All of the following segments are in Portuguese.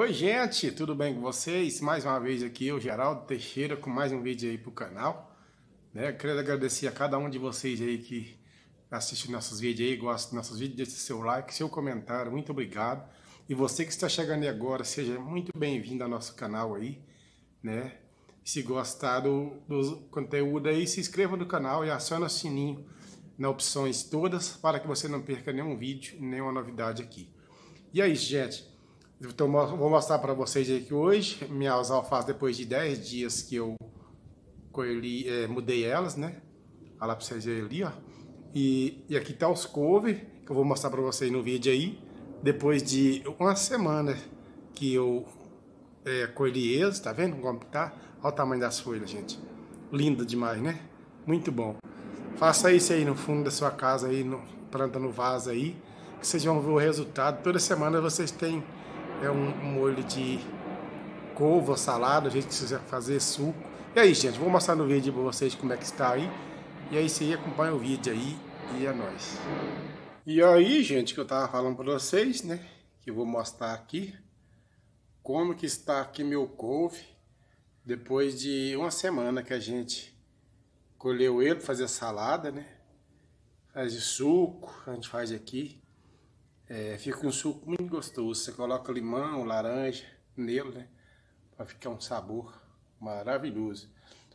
Oi gente, tudo bem com vocês? Mais uma vez aqui eu, Geraldo Teixeira, com mais um vídeo aí pro canal. Né? Quero agradecer a cada um de vocês aí que assiste nossos vídeos aí, gosta dos nossos vídeos, deixe seu like, seu comentário, muito obrigado. E você que está chegando aí agora, seja muito bem-vindo ao nosso canal aí, né? Se gostar do, do conteúdo aí, se inscreva no canal e acione o sininho nas opções todas para que você não perca nenhum vídeo, nenhuma novidade aqui. E aí, é gente? Então, vou mostrar para vocês aqui hoje minhas alfaces depois de 10 dias que eu colhi, é, mudei elas, né? Olha lá para vocês verem ali, ó. E, e aqui tá os couve, que eu vou mostrar para vocês no vídeo aí. Depois de uma semana que eu é, colhi eles, tá vendo como tá? Olha o tamanho das folhas, gente. Lindo demais, né? Muito bom. Faça isso aí no fundo da sua casa, aí, no, planta no vaso aí, que vocês vão ver o resultado. Toda semana vocês têm é um molho de couve, salada, a gente quiser fazer suco. E aí, gente, vou mostrar no vídeo para vocês como é que está aí. E aí você acompanha o vídeo aí e é nóis. E aí, gente, que eu tava falando para vocês, né? Que eu vou mostrar aqui como que está aqui meu couve depois de uma semana que a gente colheu ele, fazer salada, né? Faz de suco, a gente faz aqui. É, fica um suco muito gostoso. Você coloca limão, laranja nele, né? Vai ficar um sabor maravilhoso.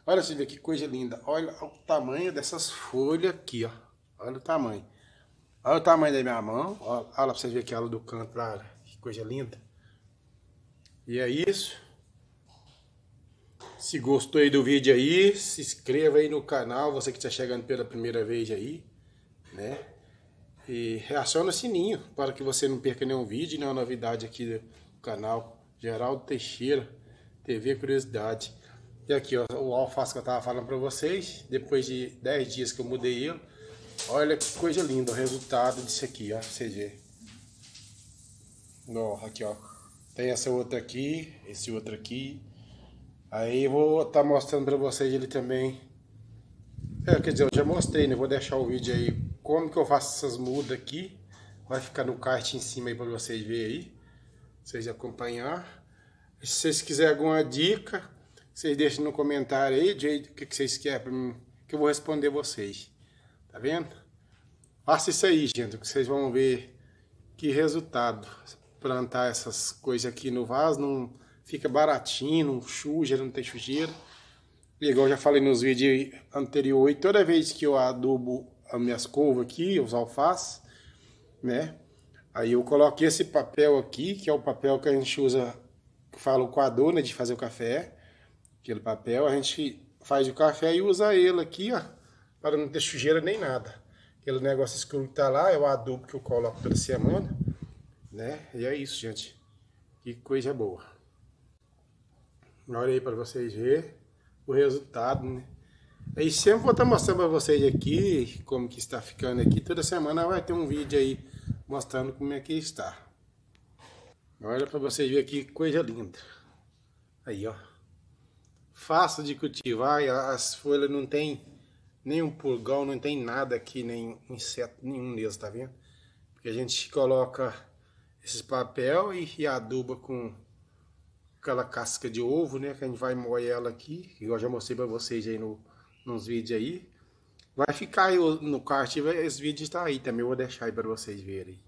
Olha, você vê que coisa linda. Olha o tamanho dessas folhas aqui, ó. Olha o tamanho. Olha o tamanho da minha mão. Olha, olha pra vocês verem aquela do canto lá. Que coisa linda. E é isso. Se gostou aí do vídeo aí, se inscreva aí no canal, você que está chegando pela primeira vez aí, né? E reaciona o sininho para que você não perca nenhum vídeo, nenhuma novidade aqui do canal Geraldo Teixeira, TV Curiosidade. E aqui ó, o alface que eu tava falando para vocês, depois de 10 dias que eu mudei ele, olha que coisa linda o resultado disso aqui, ó, CG verem. Ó, aqui ó, tem essa outra aqui, esse outro aqui. Aí eu vou estar tá mostrando para vocês ele também é, quer dizer, eu já mostrei, né? Vou deixar o vídeo aí como que eu faço essas mudas aqui. Vai ficar no kart em cima aí para vocês verem aí. Vocês acompanhar. Se vocês quiserem alguma dica, vocês deixem no comentário aí de o que, que vocês querem pra mim, que eu vou responder vocês. Tá vendo? Faça isso aí, gente, que vocês vão ver que resultado. Plantar essas coisas aqui no vaso não fica baratinho, não suja, não tem sujeira igual eu já falei nos vídeos anteriores, toda vez que eu adubo as minhas couves aqui, os alfaces, né? Aí eu coloquei esse papel aqui, que é o papel que a gente usa, que fala o a né, de fazer o café. Aquele papel, a gente faz o café e usa ele aqui, ó, para não ter sujeira nem nada. Aquele negócio escuro que tá lá é o adubo que eu coloco toda semana, né? E é isso, gente. Que coisa boa. Olha aí para vocês verem o resultado, né? Aí sempre vou estar mostrando para vocês aqui como que está ficando aqui. Toda semana vai ter um vídeo aí mostrando como é que está. Olha para vocês verem aqui coisa linda. Aí, ó. Fácil de cultivar, as folhas não tem nenhum purgão, não tem nada aqui, nem inseto nenhum neles, tá vendo? Porque a gente coloca esses papel e, e aduba com aquela casca de ovo, né? Que a gente vai moer ela aqui, igual eu já mostrei para vocês aí no, nos vídeos aí. Vai ficar aí no card, esse vídeo está aí também, eu vou deixar aí para vocês verem.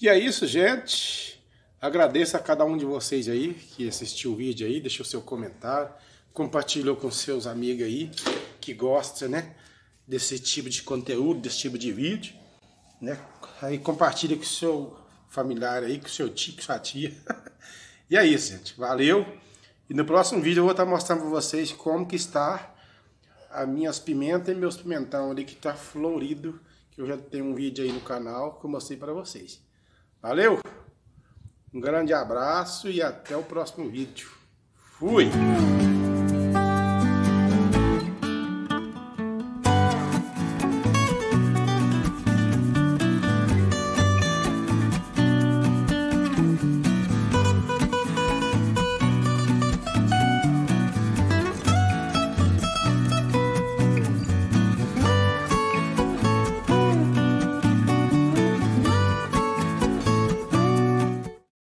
E é isso, gente. Agradeço a cada um de vocês aí que assistiu o vídeo aí, deixou seu comentário, compartilhou com seus amigos aí que gostam, né? Desse tipo de conteúdo, desse tipo de vídeo, né? Aí compartilha com seu familiar aí, com seu tio, com sua tia. E é isso, gente. Valeu! E no próximo vídeo eu vou estar mostrando para vocês como que está as minhas pimentas e meus pimentão ali que está florido. Que eu já tenho um vídeo aí no canal que eu mostrei para vocês. Valeu! Um grande abraço e até o próximo vídeo. Fui!